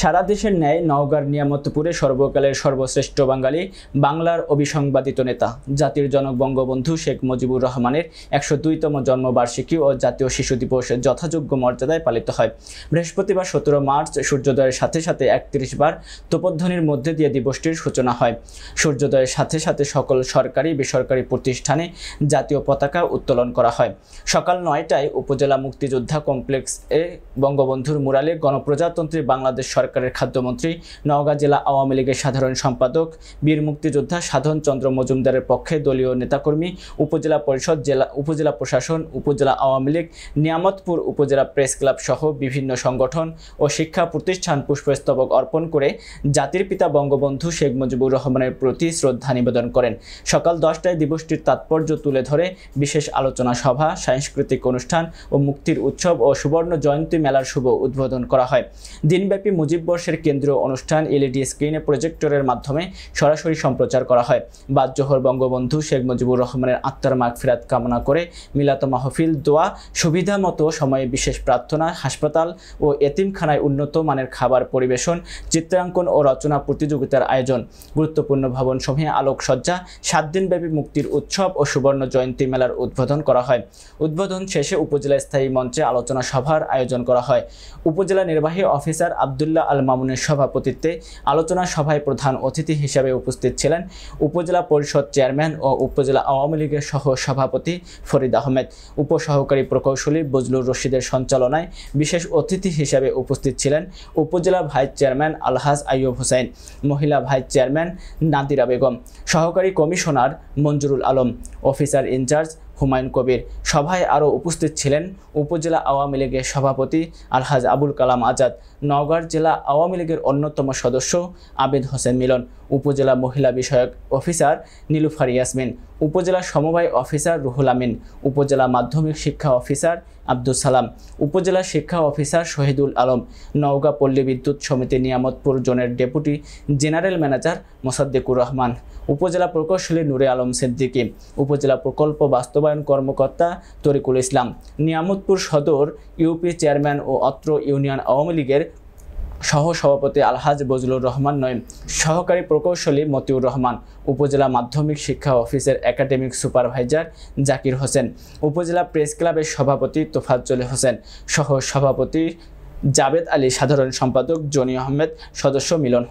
সারা দেশের ন্যায় নওগাঁর নিয়ামতপুরে সর্বকালের সর্বশ্রেষ্ঠ বাঙালি বাংলার অবিসংবাদিত নেতা জাতির জনক বঙ্গবন্ধু শেখ মুজিবুর রহমানের একশো দুইতম জন্মবার্ষিকী ও জাতীয় শিশু দিবস যথাযোগ্য মর্যাদায় পালিত হয় বৃহস্পতিবার সতেরো মার্চ সূর্যোদয়ের সাথে সাথে একত্রিশ বার তোপধ্বনির মধ্যে দিয়ে দিবসটির সূচনা হয় সূর্যোদয়ের সাথে সাথে সকল সরকারি বেসরকারি প্রতিষ্ঠানে জাতীয় পতাকা উত্তোলন করা হয় সকাল নয়টায় উপজেলা মুক্তিযোদ্ধা কমপ্লেক্স এ বঙ্গবন্ধুর মুরালে গণপ্রজাতন্ত্রী বাংলাদেশ সরকারের খাদ্যমন্ত্রী নওগাঁ জেলা আওয়ামী লীগের সাধারণ সম্পাদক বীর মুক্তিযোদ্ধা সাধন চন্দ্র মজুমদারের পক্ষে দলীয় নেতাকর্মী উপজেলা পরিষদ জেলা উপজেলা প্রশাসন উপজেলা আওয়ামী লীগ নিয়ামতপুর উপজেলা প্রেস ক্লাব সহ বিভিন্ন সংগঠন ও শিক্ষা প্রতিষ্ঠান পুষ্পস্তবক অর্পণ করে জাতির পিতা বঙ্গবন্ধু শেখ মুজিবুর রহমানের প্রতি শ্রদ্ধা নিবেদন করেন সকাল দশটায় দিবসটির তাৎপর্য তুলে ধরে বিশেষ আলোচনা সভা সাংস্কৃতিক অনুষ্ঠান ও মুক্তির উৎসব ও সুবর্ণ জয়ন্তী মেলার শুভ উদ্বোধন করা হয় দিনব্যাপী মুজিব মুজিববর্ষের কেন্দ্রীয় অনুষ্ঠান এলইডি স্ক্রিনে প্রজেক্টরের মাধ্যমে সরাসরি সম্প্রচার করা হয় জোহর বঙ্গবন্ধু শেখ মুজিবুর রহমানের আত্মার মাগফিরাত কামনা করে মিলাত মাহফিল দোয়া সুবিধা মতো সময়ে বিশেষ প্রার্থনা হাসপাতাল ও এতিমখানায় উন্নত মানের খাবার পরিবেশন চিত্রাঙ্কন ও রচনা প্রতিযোগিতার আয়োজন গুরুত্বপূর্ণ ভবন সমূহে আলোকসজ্জা সাত দিনব্যাপী মুক্তির উৎসব ও সুবর্ণ জয়ন্তী মেলার উদ্বোধন করা হয় উদ্বোধন শেষে উপজেলা স্থায়ী মঞ্চে আলোচনা সভার আয়োজন করা হয় উপজেলা নির্বাহী অফিসার আবদুল্লাহ আবদুল্লাহ আল মামুনের সভাপতিত্বে আলোচনা সভায় প্রধান অতিথি হিসেবে উপস্থিত ছিলেন উপজেলা পরিষদ চেয়ারম্যান ও উপজেলা আওয়ামী লীগের সহ সভাপতি ফরিদ আহমেদ উপসহকারী প্রকৌশলী বজলুর রশিদের সঞ্চালনায় বিশেষ অতিথি হিসেবে উপস্থিত ছিলেন উপজেলা ভাইস চেয়ারম্যান আলহাজ আইয়ুব হোসেন মহিলা ভাইস চেয়ারম্যান নাদিরা বেগম সহকারী commissioner Monjurul Alam officer in charge Humayun Kabir সভায় আরও উপস্থিত ছিলেন উপজেলা আওয়ামী লীগের সভাপতি আলহাজ আবুল কালাম আজাদ নওগাঁর জেলা আওয়ামী লীগের অন্যতম সদস্য আবেদ হোসেন মিলন উপজেলা মহিলা বিষয়ক অফিসার নীলুফার ইয়াসমিন উপজেলা সমবায় অফিসার রুহুল আমিন উপজেলা মাধ্যমিক শিক্ষা অফিসার আব্দুল সালাম উপজেলা শিক্ষা অফিসার শহীদুল আলম নওগাঁ পল্লী বিদ্যুৎ সমিতি নিয়ামতপুর জোনের deputy general manager Mosaddequr Rahman upazila প্রকৌশলী নুরে আলম সিদ্দিকী উপজেলা প্রকল্প বাস্তব বাস্তবায়ন কর্মকর্তা তরিকুল ইসলাম নিয়ামতপুর সদর ইউপি চেয়ারম্যান ও অত্র ইউনিয়ন আওয়ামী লীগের সহ সভাপতি আলহাজ বজলুর রহমান নয় সহকারী প্রকৌশলী মতিউর রহমান উপজেলা মাধ্যমিক শিক্ষা অফিসের একাডেমিক সুপারভাইজার জাকির হোসেন উপজেলা প্রেস ক্লাবের সভাপতি তোফাজ্জল হোসেন সহ সভাপতি জাবেদ আলী সাধারণ সম্পাদক জনি আহমেদ সদস্য মিলন হোসেন